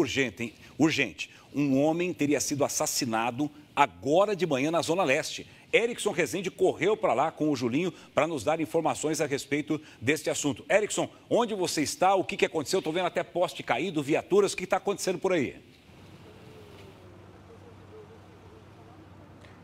urgente, urgente. Um homem teria sido assassinado agora de manhã na Zona Leste. Erickson Rezende correu para lá com o Julinho para nos dar informações a respeito deste assunto. Erickson, onde você está? O que, que aconteceu? Estou vendo até poste caído, viaturas. O que está acontecendo por aí?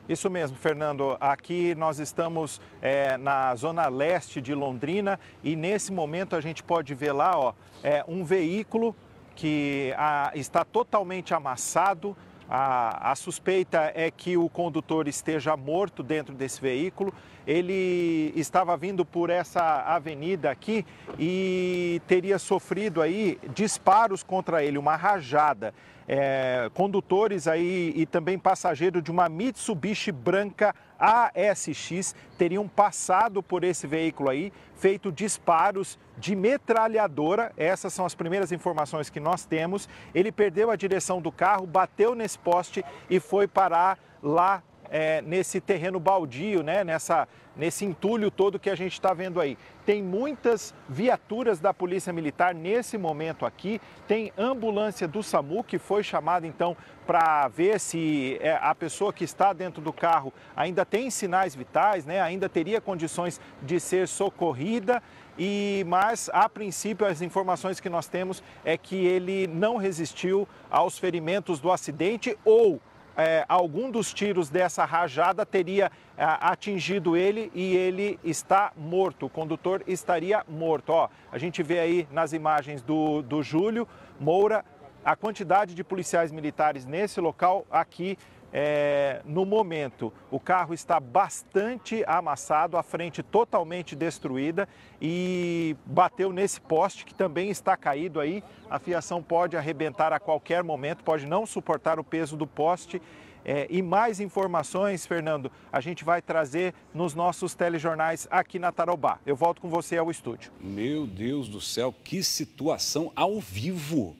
Isso mesmo, Fernando. Aqui nós estamos é, na zona leste de Londrina e nesse momento a gente pode ver lá ó, é, um veículo que a, ah, está totalmente amassado. A, a, suspeita é que o condutor esteja morto dentro desse veículo. Ele estava vindo por essa avenida aqui e teria sofrido aí disparos contra ele, uma rajada. É, condutores aí e também passageiro de uma Mitsubishi branca ASX teriam passado por esse veículo aí, feito disparos de metralhadora. Essas são as primeiras informações que nós temos. Ele perdeu a direção do carro, bateu nesse poste e foi parar lá é, nesse terreno baldio, né, nessa, nesse entulho todo que a gente está vendo aí. Tem muitas viaturas da Polícia Militar nesse momento aqui, tem ambulância do SAMU que foi chamada então para ver se é, a pessoa que está dentro do carro ainda tem sinais vitais, né, ainda teria condições de ser socorrida. E, mas, a princípio, as informações que nós temos é que ele não resistiu aos ferimentos do acidente ou é, algum dos tiros dessa rajada teria é, atingido ele e ele está morto. O condutor estaria morto. Ó, a gente vê aí nas imagens do, do Júlio Moura a quantidade de policiais militares nesse local aqui é, no momento, o carro está bastante amassado, a frente totalmente destruída e bateu nesse poste que também está caído aí. A fiação pode arrebentar a qualquer momento, pode não suportar o peso do poste. É, e mais informações, Fernando, a gente vai trazer nos nossos telejornais aqui na Tarobá. Eu volto com você ao estúdio. Meu Deus do céu, que situação ao vivo!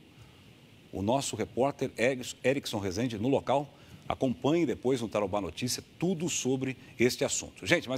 O nosso repórter Erickson Rezende, no local, acompanhe depois no Tarobá Notícia tudo sobre este assunto. Gente, mas